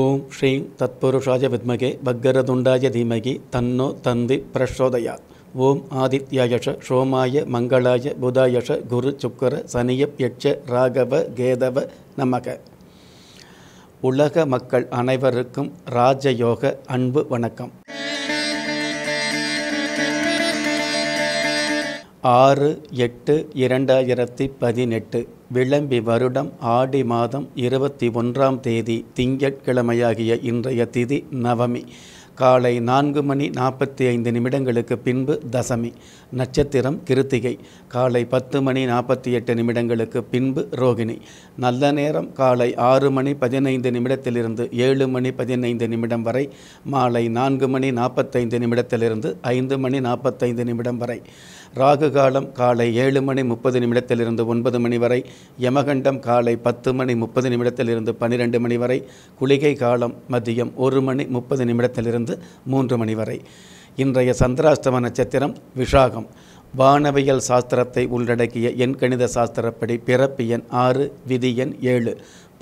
ஓம் ஸ்ரீம் தத்புருஷாய வித்மகே பக்கரதுண்டாய தீமகி தன்னோ தந்தி பிரஷோதயா ஓம் ஆதித்யாயஷ சோமாய மங்களாய புதாயஷ குரு சுக்கர சனியப் யட்ச ராகவ கேதவ நமக உலக மக்கள் அனைவருக்கும் ராஜயோக அன்பு வணக்கம் ஆறு எட்டு இரண்டாயிரத்தி பதினெட்டு விளம்பி வருடம் ஆடி மாதம் இருபத்தி ஒன்றாம் தேதி திங்கட்கிழமையாகிய இன்றைய திதி நவமி காலை நான்கு மணி நாற்பத்தி ஐந்து நிமிடங்களுக்கு பின்பு தசமி நட்சத்திரம் கிருத்திகை காலை பத்து மணி நாற்பத்தி எட்டு நிமிடங்களுக்கு பின்பு ரோகிணி நல்ல நேரம் காலை ஆறு மணி பதினைந்து நிமிடத்திலிருந்து ஏழு மணி பதினைந்து நிமிடம் வரை மாலை நான்கு மணி நாற்பத்தைந்து நிமிடத்திலிருந்து ஐந்து மணி நாற்பத்தைந்து நிமிடம் வரை ராகு காலம் காலை ஏழு மணி முப்பது நிமிடத்திலிருந்து ஒன்பது மணி வரை யமகண்டம் காலை பத்து மணி முப்பது நிமிடத்திலிருந்து பன்னிரெண்டு மணி வரை குளிகை காலம் மதியம் ஒரு மணி முப்பது நிமிடத்திலிருந்து இருந்து மூன்று மணி வரை இன்றைய சந்திராஷ்டம நட்சத்திரம் விஷாகம் வானவியல் சாஸ்திரத்தை உள்ளடக்கிய எண்கணித சாஸ்திரப்படி பிறப்பு எண் ஆறு விதி எண் ஏழு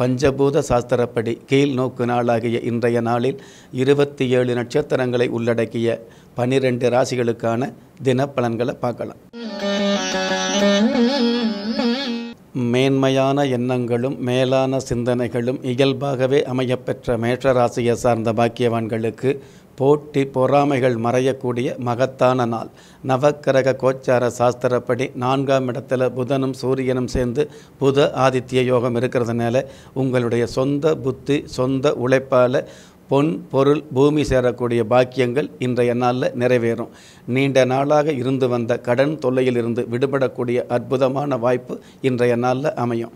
பஞ்சபூத சாஸ்திரப்படி கீழ் நோக்கு நாளாகிய இன்றைய நாளில் இருபத்தி ஏழு நட்சத்திரங்களை உள்ளடக்கிய பனிரெண்டு ராசிகளுக்கான தினப்பலன்களை பார்க்கலாம் மேன்மையான எண்ணங்களும் மேலான சிந்தனைகளும் இயல்பாகவே அமையப்பெற்ற மேஷராசியை சார்ந்த பாக்கியவான்களுக்கு போட்டி பொறாமைகள் மறையக்கூடிய மகத்தான நாள் நவக்கிரக கோச்சார சாஸ்திரப்படி நான்காம் இடத்துல புதனும் சூரியனும் சேர்ந்து புத ஆதித்ய யோகம் இருக்கிறதுனால உங்களுடைய சொந்த புத்தி சொந்த உழைப்பால் பொன் பொருள் பூமி சேரக்கூடிய பாக்கியங்கள் இன்றைய நாளில் நிறைவேறும் நீண்ட நாளாக இருந்து வந்த கடன் தொல்லையிலிருந்து விடுபடக்கூடிய அற்புதமான வாய்ப்பு இன்றைய நாளில் அமையும்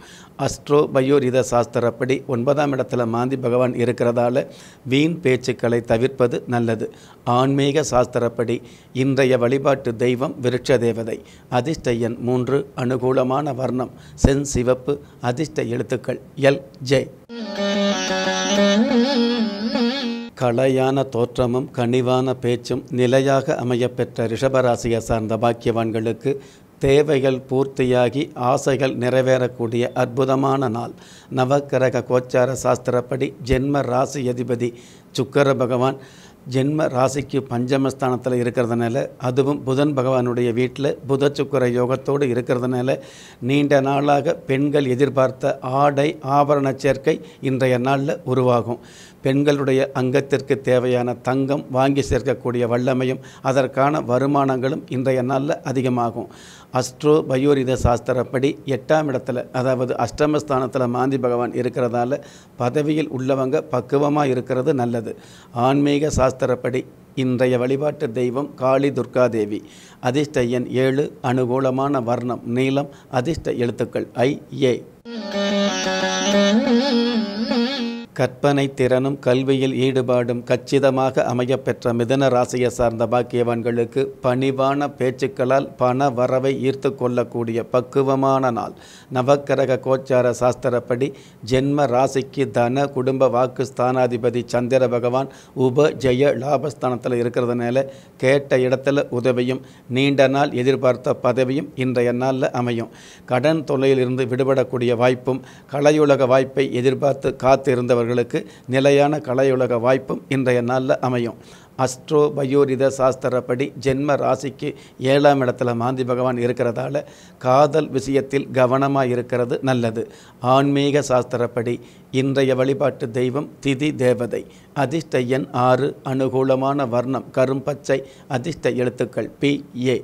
அஸ்ட்ரோ பயோரித சாஸ்திரப்படி ஒன்பதாம் இடத்துல மாந்தி பகவான் இருக்கிறதால வீண் பேச்சுக்களை தவிர்ப்பது நல்லது ஆன்மீக சாஸ்திரப்படி இன்றைய வழிபாட்டு தெய்வம் விருட்ச தேவதை அதிர்ஷ்டையன் மூன்று அனுகூலமான வர்ணம் செஞ்சிவப்பு அதிர்ஷ்ட எழுத்துக்கள் எல் ஜெய் கலையான தோற்றமும் கனிவான பேச்சும் நிலையாக அமையப்பெற்ற ரிஷபராசியை சார்ந்த பாக்கியவான்களுக்கு தேவைகள் பூர்த்தியாகி ஆசைகள் நிறைவேறக்கூடிய அற்புதமான நாள் நவக்கிரக கோச்சார சாஸ்திரப்படி ஜென்ம ராசி அதிபதி சுக்கர பகவான் ஜென்ம ராசிக்கு பஞ்சமஸ்தானத்தில் இருக்கிறதுனால அதுவும் புதன் பகவானுடைய வீட்டில் புத சுக்கர யோகத்தோடு இருக்கிறதுனால நீண்ட நாளாக பெண்கள் எதிர்பார்த்த ஆடை ஆபரண சேர்க்கை இன்றைய நாளில் உருவாகும் பெண்களுடைய அங்கத்திற்கு தேவையான தங்கம் வாங்கி சேர்க்கக்கூடிய வல்லமையும் அதற்கான வருமானங்களும் இன்றைய நாளில் அதிகமாகும் அஸ்ட்ரோ பயோரித சாஸ்திரப்படி எட்டாம் இடத்துல அதாவது அஷ்டமஸ்தானத்தில் மாந்தி பகவான் இருக்கிறதால பதவியில் உள்ளவங்க பக்குவமாக இருக்கிறது நல்லது ஆன்மீக சாஸ்திரப்படி இன்றைய வழிபாட்டு தெய்வம் காளி துர்காதேவி அதிர்ஷ்ட எண் ஏழு அனுகூலமான வர்ணம் நீளம் அதிர்ஷ்ட எழுத்துக்கள் ஐ ஏ கற்பனை திறனும் கல்வியில் ஈடுபாடும் கச்சிதமாக அமையப்பெற்ற மிதன ராசியை சார்ந்த பாக்கியவான்களுக்கு பணிவான பேச்சுக்களால் பண வரவை ஈர்த்து கொள்ளக்கூடிய பக்குவமான நாள் நவக்கிரக கோச்சார சாஸ்திரப்படி ஜென்ம ராசிக்கு தன குடும்ப வாக்கு ஸ்தானாதிபதி சந்திர பகவான் உப ஜெய லாபஸ்தானத்தில் இருக்கிறதுனால கேட்ட இடத்துல உதவியும் நீண்ட நாள் எதிர்பார்த்த பதவியும் இன்றைய நாளில் அமையும் கடன் தொல்லையிலிருந்து விடுபடக்கூடிய வாய்ப்பும் கலையுலக வாய்ப்பை எதிர்பார்த்து காத்திருந்தவர்கள் அவர்களுக்கு நிலையான கலையுலக வாய்ப்பும் இன்றைய நாளில் அமையும் அஸ்ட்ரோ பயோரித சாஸ்திரப்படி ஜென்ம ராசிக்கு ஏழாம் இடத்துல மாந்தி பகவான் இருக்கிறதால காதல் விஷயத்தில் கவனமாக இருக்கிறது நல்லது ஆன்மீக சாஸ்திரப்படி இன்றைய வழிபாட்டு தெய்வம் திதி தேவதை அதிர்ஷ்ட எண் ஆறு அனுகூலமான வர்ணம் கரும்பச்சை அதிர்ஷ்ட எழுத்துக்கள் பி ஏ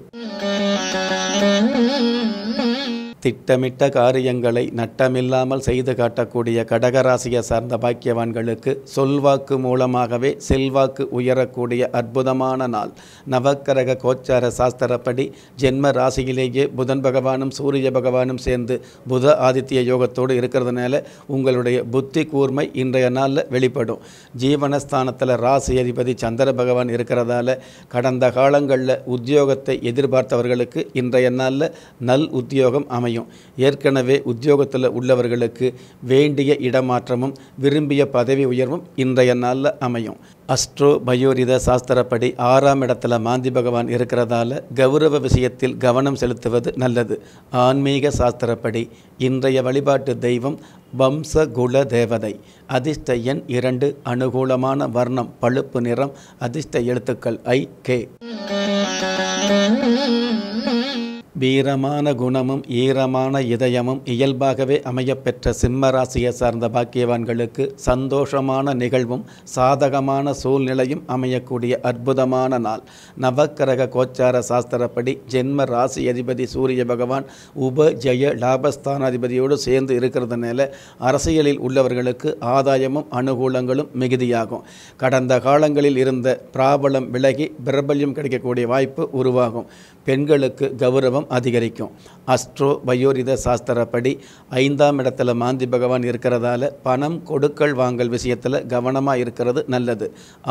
திட்டமிட்ட காரியங்களை நட்டமில்லாமல் செய்து காட்டக்கூடிய கடகராசியை சார்ந்த பாக்கியவான்களுக்கு சொல்வாக்கு மூலமாகவே செல்வாக்கு உயரக்கூடிய அற்புதமான நாள் நவக்கரக கோச்சார சாஸ்திரப்படி ஜென்ம ராசியிலேயே புதன் பகவானும் சூரிய பகவானும் சேர்ந்து புத ஆதித்ய யோகத்தோடு இருக்கிறதுனால உங்களுடைய புத்தி கூர்மை இன்றைய நாளில் வெளிப்படும் ஜீவனஸ்தானத்தில் ராசி அதிபதி சந்திர பகவான் இருக்கிறதால கடந்த காலங்களில் உத்தியோகத்தை எதிர்பார்த்தவர்களுக்கு இன்றைய நாளில் நல் உத்தியோகம் அமையும் முடியும் ஏற்கனவே உத்தியோகத்தில் உள்ளவர்களுக்கு வேண்டிய இடமாற்றமும் விரும்பிய பதவி உயர்வும் இன்றைய நாளில் அமையும் அஸ்ட்ரோ பயோரித சாஸ்திரப்படி ஆறாம் இடத்துல மாந்தி பகவான் இருக்கிறதால கௌரவ விஷயத்தில் கவனம் செலுத்துவது நல்லது ஆன்மீக சாஸ்திரப்படி இன்றைய வழிபாட்டு தெய்வம் வம்ச குல தேவதை அதிர்ஷ்ட எண் இரண்டு அனுகூலமான வர்ணம் பழுப்பு நிறம் அதிர்ஷ்ட எழுத்துக்கள் ஐ கே வீரமான குணமும் ஈரமான இதயமும் இயல்பாகவே அமையப்பெற்ற சிம்மராசியை சார்ந்த பாக்கியவான்களுக்கு சந்தோஷமான நிகழ்வும் சாதகமான சூழ்நிலையும் அமையக்கூடிய அற்புதமான நாள் நவக்கிரக கோச்சார சாஸ்திரப்படி ஜென்ம ராசி அதிபதி சூரிய பகவான் உப ஜெய லாபஸ்தான அதிபதியோடு சேர்ந்து இருக்கிறதுனால அரசியலில் உள்ளவர்களுக்கு ஆதாயமும் அனுகூலங்களும் மிகுதியாகும் கடந்த காலங்களில் இருந்த பிராபலம் விலகி பிரபல்யம் கிடைக்கக்கூடிய வாய்ப்பு உருவாகும் பெண்களுக்கு கௌரவம் யோகம் அதிகரிக்கும் அஸ்ட்ரோ வயோரித சாஸ்திரப்படி ஐந்தாம் இடத்துல மாந்தி பகவான் இருக்கிறதால பணம் கொடுக்கல் வாங்கல் விஷயத்தில் கவனமாக இருக்கிறது நல்லது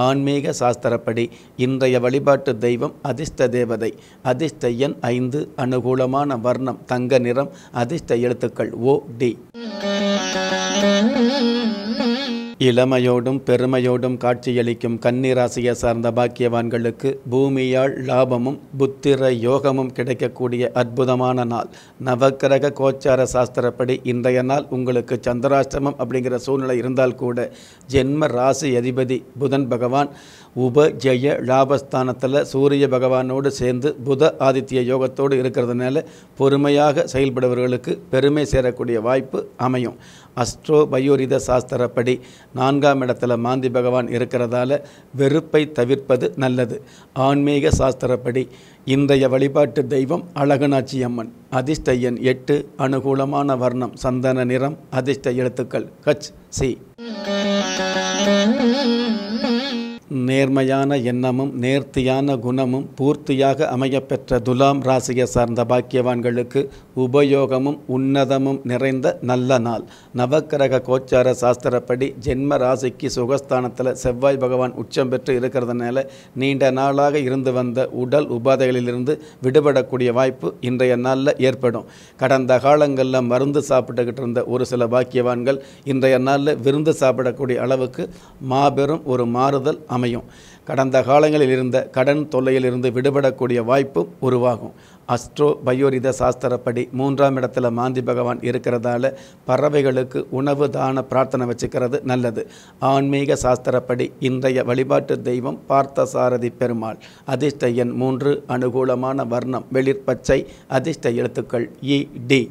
ஆன்மீக சாஸ்திரப்படி இன்றைய வழிபாட்டு தெய்வம் அதிர்ஷ்ட தேவதை அதிர்ஷ்ட எண் ஐந்து அனுகூலமான வர்ணம் தங்க நிறம் அதிர்ஷ்ட எழுத்துக்கள் ஓ டி இளமையோடும் பெருமையோடும் காட்சியளிக்கும் கன்னிராசியை சார்ந்த பாக்கியவான்களுக்கு பூமியால் லாபமும் புத்திர யோகமும் கிடைக்கக்கூடிய அற்புதமான நாள் நவக்கிரக கோச்சார சாஸ்திரப்படி இன்றைய நாள் உங்களுக்கு சந்திராஷ்டிரமம் அப்படிங்கிற சூழ்நிலை இருந்தால் கூட ஜென்ம ராசி அதிபதி புதன் பகவான் ஜெய லாபஸ்தானத்தில் சூரிய பகவானோடு சேர்ந்து புத ஆதித்ய யோகத்தோடு இருக்கிறதுனால பொறுமையாக செயல்படுபவர்களுக்கு பெருமை சேரக்கூடிய வாய்ப்பு அமையும் அஸ்ட்ரோ பயோரித சாஸ்திரப்படி நான்காம் இடத்துல மாந்தி பகவான் இருக்கிறதால வெறுப்பை தவிர்ப்பது நல்லது ஆன்மீக சாஸ்திரப்படி இன்றைய வழிபாட்டு தெய்வம் அழகனாச்சி அம்மன் அதிர்ஷ்ட எண் எட்டு அனுகூலமான வர்ணம் சந்தன நிறம் அதிர்ஷ்ட எழுத்துக்கள் ஹச் சி நேர்மையான எண்ணமும் நேர்த்தியான குணமும் பூர்த்தியாக அமையப்பெற்ற துலாம் ராசியை சார்ந்த பாக்கியவான்களுக்கு உபயோகமும் உன்னதமும் நிறைந்த நல்ல நாள் நவக்கிரக கோச்சார சாஸ்திரப்படி ஜென்ம ராசிக்கு சுகஸ்தானத்தில் செவ்வாய் பகவான் உச்சம் பெற்று இருக்கிறதுனால நீண்ட நாளாக இருந்து வந்த உடல் உபாதைகளிலிருந்து விடுபடக்கூடிய வாய்ப்பு இன்றைய நாளில் ஏற்படும் கடந்த காலங்களில் மருந்து சாப்பிட்டுக்கிட்டு இருந்த ஒரு சில பாக்கியவான்கள் இன்றைய நாளில் விருந்து சாப்பிடக்கூடிய அளவுக்கு மாபெரும் ஒரு மாறுதல் அமையும் கடந்த காலங்களில் இருந்த கடன் தொல்லையிலிருந்து விடுபடக்கூடிய வாய்ப்பும் உருவாகும் அஸ்ட்ரோ பயோரித சாஸ்திரப்படி மூன்றாம் இடத்துல மாந்தி பகவான் இருக்கிறதால பறவைகளுக்கு உணவு தான பிரார்த்தனை வச்சுக்கிறது நல்லது ஆன்மீக சாஸ்திரப்படி இன்றைய வழிபாட்டு தெய்வம் பார்த்தசாரதி பெருமாள் அதிர்ஷ்ட எண் மூன்று அனுகூலமான வர்ணம் வெளிர்பச்சை அதிர்ஷ்ட எழுத்துக்கள் இ டி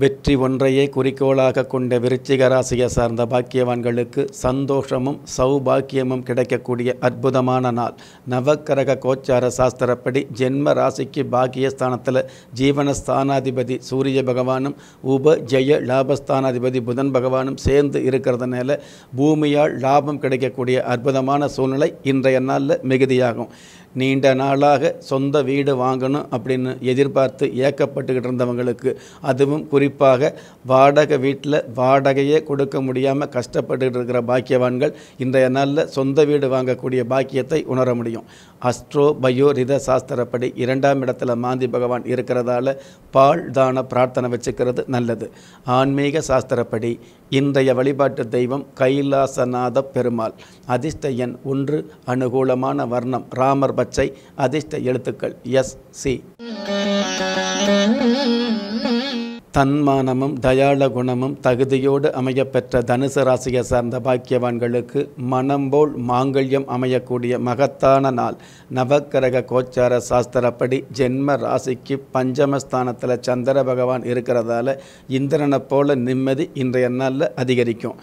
வெற்றி ஒன்றையே குறிக்கோளாக கொண்ட விருச்சிக ராசியை சார்ந்த பாக்கியவான்களுக்கு சந்தோஷமும் சௌபாக்கியமும் கிடைக்கக்கூடிய அற்புதமான நாள் நவக்கரக கோச்சார சாஸ்திரப்படி ஜென்ம ராசிக்கு பாக்கியஸ்தானத்தில் ஜீவனஸ்தானாதிபதி சூரிய பகவானும் உப ஜெய லாபஸ்தானாதிபதி புதன் பகவானும் சேர்ந்து இருக்கிறதுனால பூமியால் லாபம் கிடைக்கக்கூடிய அற்புதமான சூழ்நிலை இன்றைய நாளில் மிகுதியாகும் நீண்ட நாளாக சொந்த வீடு வாங்கணும் அப்படின்னு எதிர்பார்த்து ஏக்கப்பட்டுக்கிட்டு இருந்தவங்களுக்கு அதுவும் குறிப்பாக வாடகை வீட்டில் வாடகையே கொடுக்க முடியாமல் கஷ்டப்பட்டு இருக்கிற பாக்கியவான்கள் இன்றைய நாளில் சொந்த வீடு வாங்கக்கூடிய பாக்கியத்தை உணர முடியும் அஸ்ட்ரோ பயோ ரித சாஸ்திரப்படி இரண்டாம் இடத்துல மாந்தி பகவான் இருக்கிறதால பால் தான பிரார்த்தனை வச்சுக்கிறது நல்லது ஆன்மீக சாஸ்திரப்படி இன்றைய வழிபாட்டு தெய்வம் கைலாசநாத பெருமாள் அதிர்ஷ்ட எண் ஒன்று அனுகூலமான வர்ணம் ராமர் பச்சை அதிர்ஷ்ட எழுத்துக்கள் எஸ் சி தன்மானமும் தயாள குணமும் தகுதியோடு அமையப்பெற்ற தனுசு ராசியை சார்ந்த பாக்கியவான்களுக்கு மனம் போல் மாங்கல்யம் அமையக்கூடிய மகத்தான நாள் நவக்கிரக கோச்சார சாஸ்திரப்படி ஜென்ம ராசிக்கு பஞ்சமஸ்தானத்தில் சந்திர பகவான் இருக்கிறதால இந்திரனை போல நிம்மதி இன்றைய நாளில் அதிகரிக்கும்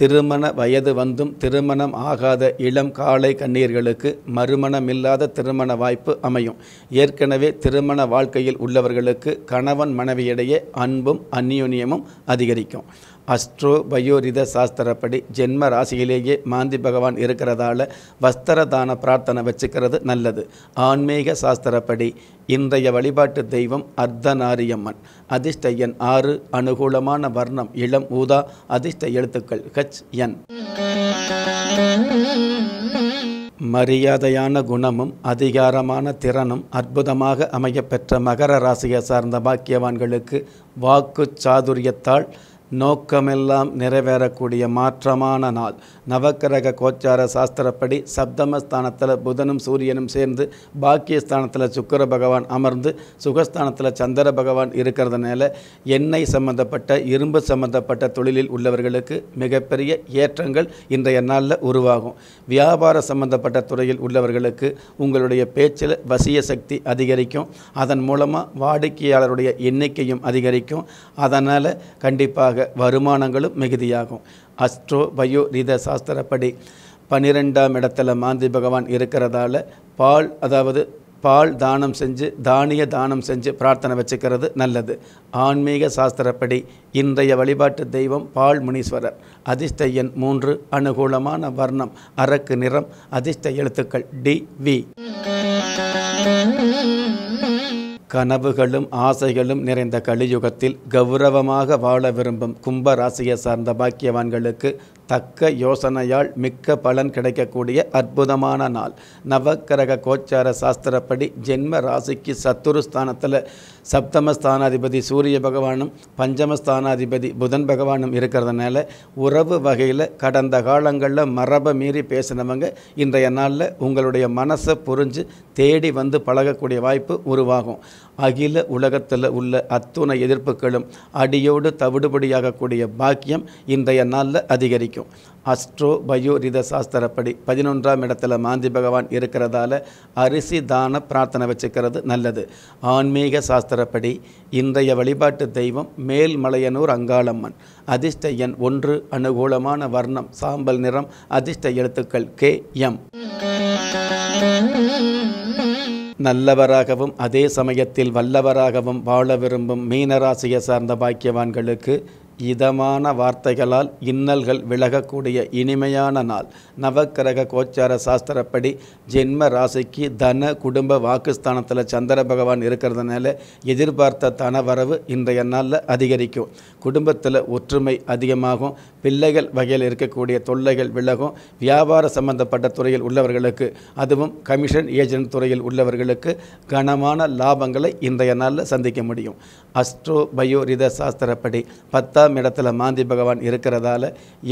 திருமண வயது வந்தும் திருமணம் ஆகாத இளம் காலை கண்ணீர்களுக்கு மறுமணமில்லாத திருமண வாய்ப்பு அமையும் ஏற்கனவே திருமண வாழ்க்கையில் உள்ளவர்களுக்கு கணவன் மனைவியிடையே அன்பும் அந்நியுன்யமும் அதிகரிக்கும் அஸ்ட்ரோ பயோரித சாஸ்திரப்படி ஜென்ம ராசியிலேயே மாந்தி பகவான் இருக்கிறதால வஸ்திரதான பிரார்த்தனை வச்சுக்கிறது நல்லது ஆன்மீக சாஸ்திரப்படி இன்றைய வழிபாட்டு தெய்வம் அர்த்தநாரியம்மன் அதிர்ஷ்ட எண் ஆறு அனுகூலமான வர்ணம் இளம் ஊதா அதிர்ஷ்ட எழுத்துக்கள் ஹச் என் மரியாதையான குணமும் அதிகாரமான திறனும் அற்புதமாக அமையப்பெற்ற மகர ராசியை சார்ந்த பாக்கியவான்களுக்கு வாக்கு சாதுரியத்தால் நோக்கமெல்லாம் நிறைவேறக்கூடிய மாற்றமான நாள் நவக்கிரக கோச்சார சாஸ்திரப்படி சப்தமஸ்தானத்தில் புதனும் சூரியனும் சேர்ந்து பாக்கியஸ்தானத்தில் சுக்கர பகவான் அமர்ந்து சுகஸ்தானத்தில் சந்திர பகவான் இருக்கிறதுனால எண்ணெய் சம்பந்தப்பட்ட இரும்பு சம்பந்தப்பட்ட தொழிலில் உள்ளவர்களுக்கு மிகப்பெரிய ஏற்றங்கள் இன்றைய நாளில் உருவாகும் வியாபார சம்பந்தப்பட்ட துறையில் உள்ளவர்களுக்கு உங்களுடைய பேச்சில் வசிய சக்தி அதிகரிக்கும் அதன் மூலமாக வாடிக்கையாளருடைய எண்ணிக்கையும் அதிகரிக்கும் அதனால் கண்டிப்பாக மூலமாக வருமானங்களும் மிகுதியாகும் அஸ்ட்ரோ பயோ ரீத சாஸ்திரப்படி பன்னிரெண்டாம் இடத்துல மாந்தி பகவான் இருக்கிறதால பால் அதாவது பால் தானம் செஞ்சு தானிய தானம் செஞ்சு பிரார்த்தனை வச்சுக்கிறது நல்லது ஆன்மீக சாஸ்திரப்படி இன்றைய வழிபாட்டு தெய்வம் பால் முனீஸ்வரர் அதிர்ஷ்ட எண் மூன்று அனுகூலமான வர்ணம் அரக்கு நிறம் அதிர்ஷ்ட எழுத்துக்கள் டி வி கனவுகளும் ஆசைகளும் நிறைந்த கலியுகத்தில் கௌரவமாக வாழ விரும்பும் கும்ப ராசியை சார்ந்த பாக்கியவான்களுக்கு தக்க யோசனையால் மிக்க பலன் கிடைக்கக்கூடிய அற்புதமான நாள் நவக்கிரக கோச்சார சாஸ்திரப்படி ஜென்ம ராசிக்கு சத்துருஸ்தானத்தில் சப்தமஸ்தானாதிபதி சூரிய பகவானும் பஞ்சமஸ்தானாதிபதி புதன் பகவானும் இருக்கிறதுனால உறவு வகையில் கடந்த காலங்களில் மரபை மீறி பேசினவங்க இன்றைய நாளில் உங்களுடைய மனசை புரிஞ்சு தேடி வந்து பழகக்கூடிய வாய்ப்பு உருவாகும் அகில உலகத்தில் உள்ள அத்துணை எதிர்ப்புகளும் அடியோடு தவிடுபடியாகக்கூடிய பாக்கியம் இன்றைய நாளில் அதிகரிக்கும் அஸ்ட்ரோ ரித சாஸ்திரப்படி பதினொன்றாம் இடத்துல மாந்தி பகவான் இருக்கிறதால அரிசி தான பிரார்த்தனை வச்சுக்கிறது நல்லது ஆன்மீக சாஸ்திரப்படி இன்றைய வழிபாட்டு தெய்வம் மேல்மலையனூர் அங்காளம்மன் அதிர்ஷ்ட எண் ஒன்று அனுகூலமான வர்ணம் சாம்பல் நிறம் அதிர்ஷ்ட எழுத்துக்கள் கே எம் நல்லவராகவும் அதே சமயத்தில் வல்லவராகவும் வாழ விரும்பும் மீனராசியை சார்ந்த பாக்கியவான்களுக்கு இதமான வார்த்தைகளால் இன்னல்கள் விலகக்கூடிய இனிமையான நாள் நவக்கிரக கோச்சார சாஸ்திரப்படி ஜென்ம ராசிக்கு தன குடும்ப வாக்குஸ்தானத்தில் சந்திர பகவான் இருக்கிறதுனால எதிர்பார்த்த தன வரவு இன்றைய நாளில் அதிகரிக்கும் குடும்பத்தில் ஒற்றுமை அதிகமாகும் பிள்ளைகள் வகையில் இருக்கக்கூடிய தொல்லைகள் விலகும் வியாபார சம்பந்தப்பட்ட துறையில் உள்ளவர்களுக்கு அதுவும் கமிஷன் ஏஜென்ட் துறையில் உள்ளவர்களுக்கு கனமான லாபங்களை இன்றைய நாளில் சந்திக்க முடியும் அஸ்ட்ரோ பயோ ரித சாஸ்திரப்படி பத்தாம் இடத்துல மாந்தி பகவான் இருக்கிறதால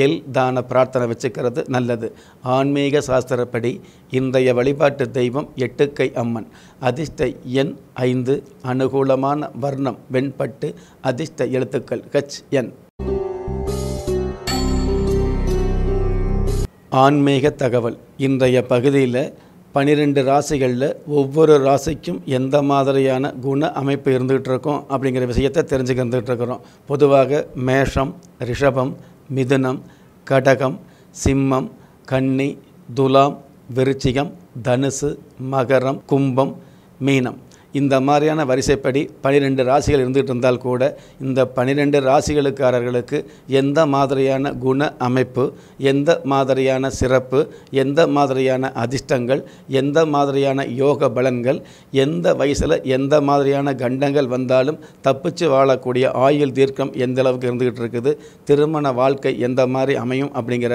எல் தான பிரார்த்தனை வச்சுக்கிறது நல்லது ஆன்மீக சாஸ்திரப்படி இன்றைய வழிபாட்டு தெய்வம் எட்டுக்கை அம்மன் அதிர்ஷ்ட எண் ஐந்து அனுகூலமான வர்ணம் வெண்பட்டு அதிர்ஷ்ட எழுத்துக்கள் ஹெச் என் ஆன்மீக தகவல் இன்றைய பகுதியில் பன்னிரெண்டு ராசிகளில் ஒவ்வொரு ராசிக்கும் எந்த மாதிரியான குண அமைப்பு இருந்துகிட்டு இருக்கோம் அப்படிங்கிற விஷயத்தை தெரிஞ்சுக்க இருந்துகிட்டு இருக்கிறோம் பொதுவாக மேஷம் ரிஷபம் மிதுனம் கடகம் சிம்மம் கன்னி துலாம் விருச்சிகம் தனுசு மகரம் கும்பம் மீனம் இந்த மாதிரியான வரிசைப்படி பனிரெண்டு ராசிகள் இருந்துகிட்டு இருந்தால் கூட இந்த பனிரெண்டு ராசிகளுக்காரர்களுக்கு எந்த மாதிரியான குண அமைப்பு எந்த மாதிரியான சிறப்பு எந்த மாதிரியான அதிர்ஷ்டங்கள் எந்த மாதிரியான யோக பலன்கள் எந்த வயசில் எந்த மாதிரியான கண்டங்கள் வந்தாலும் தப்பிச்சு வாழக்கூடிய ஆயுள் தீர்க்கம் எந்த அளவுக்கு இருந்துகிட்டு இருக்குது திருமண வாழ்க்கை எந்த மாதிரி அமையும் அப்படிங்கிற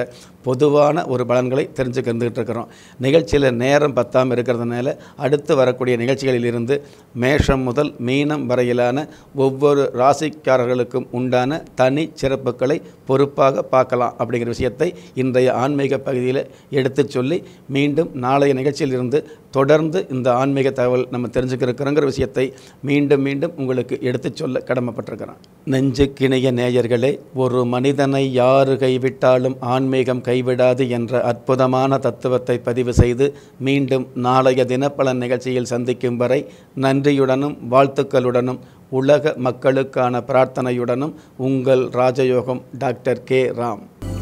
பொதுவான ஒரு பலன்களை தெரிஞ்சுக்கிட்டு இருக்கிறோம் நிகழ்ச்சியில் நேரம் பத்தாமல் இருக்கிறதுனால அடுத்து வரக்கூடிய நிகழ்ச்சிகளிலிருந்து மேஷம் முதல் மீனம் வரையிலான ஒவ்வொரு ராசிக்காரர்களுக்கும் உண்டான தனி சிறப்புகளை பொறுப்பாக பார்க்கலாம் அப்படிங்கிற விஷயத்தை இன்றைய ஆன்மீக பகுதியில் எடுத்துச் சொல்லி மீண்டும் நாளைய நிகழ்ச்சியிலிருந்து தொடர்ந்து இந்த ஆன்மீக தகவல் நம்ம தெரிஞ்சுக்கிறக்கிறோங்கிற விஷயத்தை மீண்டும் மீண்டும் உங்களுக்கு எடுத்துச் சொல்ல கடமைப்பட்டிருக்கிறேன் நெஞ்சுக்கிணைய நேயர்களே ஒரு மனிதனை யாரு கைவிட்டாலும் ஆன்மீகம் கைவிடாது என்ற அற்புதமான தத்துவத்தை பதிவு செய்து மீண்டும் நாளைய தினப்பலன் நிகழ்ச்சியில் சந்திக்கும் வரை நன்றியுடனும் வாழ்த்துக்களுடனும் உலக மக்களுக்கான பிரார்த்தனையுடனும் உங்கள் ராஜயோகம் டாக்டர் கே ராம்